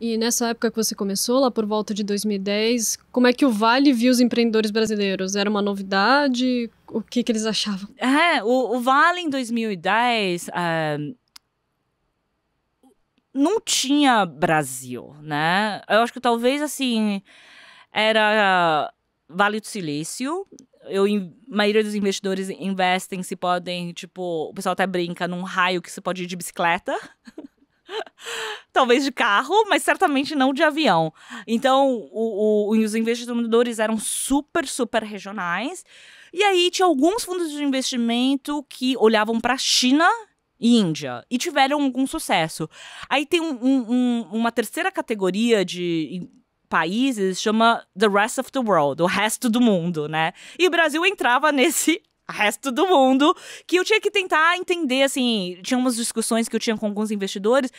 E nessa época que você começou, lá por volta de 2010, como é que o Vale viu os empreendedores brasileiros? Era uma novidade? O que, que eles achavam? É, o, o Vale em 2010 uh, eh, não tinha Brasil, né? Eu acho que talvez assim era Vale do Silício. Eu, a maioria dos investidores investem, se podem, tipo, o pessoal até brinca num raio que você pode ir de bicicleta. Talvez de carro, mas certamente não de avião. Então, o, o, os investidores eram super, super regionais. E aí, tinha alguns fundos de investimento que olhavam para a China e Índia e tiveram algum sucesso. Aí tem um, um, uma terceira categoria de países chama The Rest of the World, o resto do mundo, né? E o Brasil entrava nesse resto do mundo, que eu tinha que tentar entender, assim, tinha umas discussões que eu tinha com alguns investidores,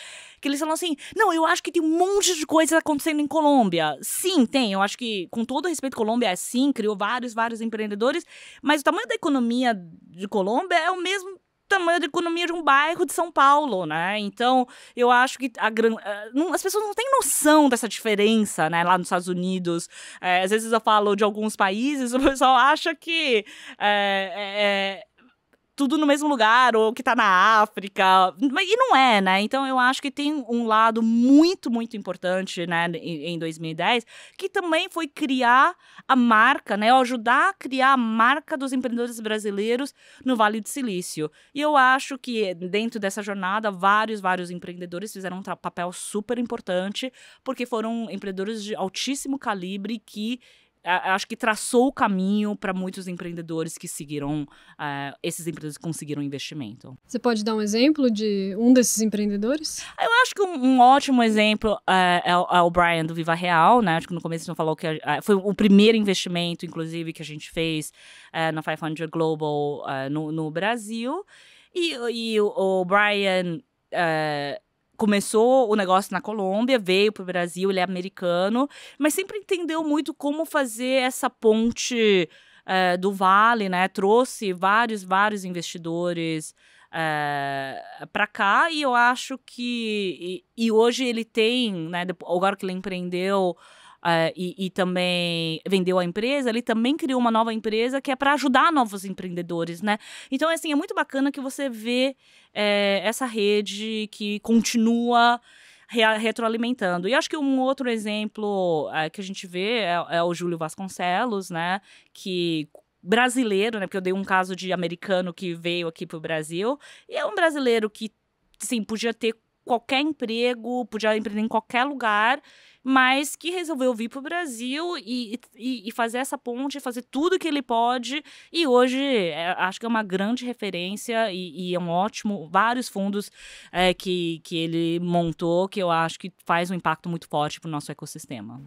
que eles falam assim, não, eu acho que tem um monte de coisa acontecendo em Colômbia. Sim, tem, eu acho que, com todo respeito, Colômbia é assim, criou vários, vários empreendedores, mas o tamanho da economia de Colômbia é o mesmo tamanho da economia de um bairro de São Paulo, né? Então, eu acho que a gran... Eh, as pessoas não têm noção dessa diferença, né? Lá nos Estados Unidos. É, às vezes eu falo de alguns países, o pessoal acha que é, é, tudo no mesmo lugar, ou que tá na África. E não é, né? Então eu acho que tem um lado muito, muito importante, né, em 2010, que também foi criar a marca, né? Ajudar a criar a marca dos empreendedores brasileiros no Vale do Silício. E eu acho que dentro dessa jornada, vários, vários empreendedores fizeram um papel super importante, porque foram empreendedores de altíssimo calibre que acho que traçou o caminho para muitos empreendedores que seguiram, uh, esses empreendedores que conseguiram investimento. Você pode dar um exemplo de um desses empreendedores? Eu acho que um, um ótimo exemplo uh, é, é, o Brian do Viva Real, né? Acho que no começo você falou que uh, foi o primeiro investimento, inclusive, que a gente fez na 500 Global no, no, Brasil. E, e o, o Brian começou o negócio na Colômbia, veio para o Brasil, ele é americano, mas sempre entendeu muito como fazer essa ponte é, do Vale, né? Trouxe vários, vários investidores é, eh, para cá e eu acho que e, e hoje ele tem, né? Agora que ele empreendeu uh, e, e, também vendeu a empresa, ele também criou uma nova empresa que é para ajudar novos empreendedores, né? Então, assim, é muito bacana que você vê é, essa rede que continua retroalimentando. E acho que um outro exemplo é, que a gente vê é, é o Júlio Vasconcelos, né? Que brasileiro, né? Porque eu dei um caso de americano que veio aqui para o Brasil. E é um brasileiro que, sim, podia ter qualquer emprego, podia empreender em qualquer lugar, mas que resolveu vir para o Brasil e, e, e, fazer essa ponte, fazer tudo que ele pode. E hoje é, acho que é uma grande referência e, e é um ótimo. Vários fundos é, que, que ele montou, que eu acho que faz um impacto muito forte para o nosso ecossistema.